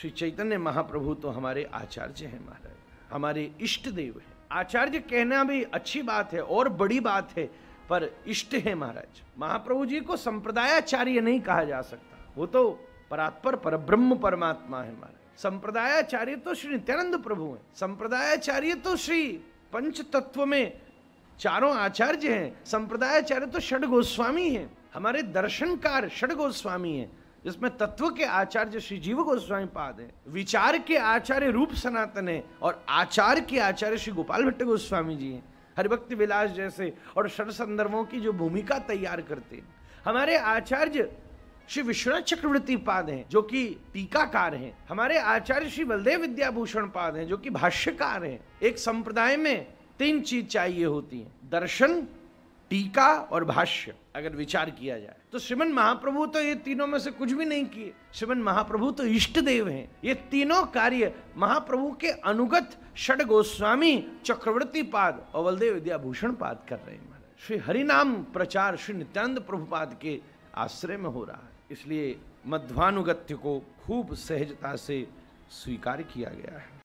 श्री चैतन्य महाप्रभु तो हमारे आचार्य हैं महाराज हमारे इष्ट देव हैं आचार्य कहना भी अच्छी बात है और बड़ी बात है पर इष्ट है महाराज महाप्रभु जी को संप्रदायाचार्य नहीं कहा जा सकता वो तो परात्पर ब्रह्म परमात्मा है महाराज संप्रदायाचार्य तो श्री नित्यानंद प्रभु हैं संप्रदायाचार्य तो श्री पंच तत्व में चारों आचार्य हैं संप्रदायाचार्य तो षड गोस्वामी हैं हमारे दर्शनकार षड गोस्वामी हैं जिसमें तत्व के आचार्य श्री जीव गोस्वामी पाद है विचार के आचार्य रूप सनातन है और आचार के आचार्य श्री गोपाल भट्ट गोस्वामी जी हैं हरिभक्त विलास जैसे और षड संदर्भों की जो भूमिका तैयार करते हैं हमारे आचार्य श्री विश्वनाथ चक्रवर्ती पाद हैं जो कि टीकाकार हैं हमारे आचार्य श्री बलदेव विद्याभूषण पाद हैं जो कि भाष्यकार हैं एक संप्रदाय में तीन चीज चाहिए होती है दर्शन टीका और भाष्य अगर विचार किया जाए तो श्रीमन महाप्रभु तो ये तीनों में से कुछ भी नहीं किए श्रीमन महाप्रभु तो इष्ट देव हैं ये तीनों कार्य महाप्रभु के अनुगत षड गोस्वामी चक्रवर्ती पाद और बलदेव विद्याभूषण पाद कर रहे हैं महाराज श्री हरिनाम प्रचार श्री नित्यानंद प्रभुपाद के आश्रय में हो रहा है इसलिए मध्वानुगत्य को खूब सहजता से स्वीकार किया गया है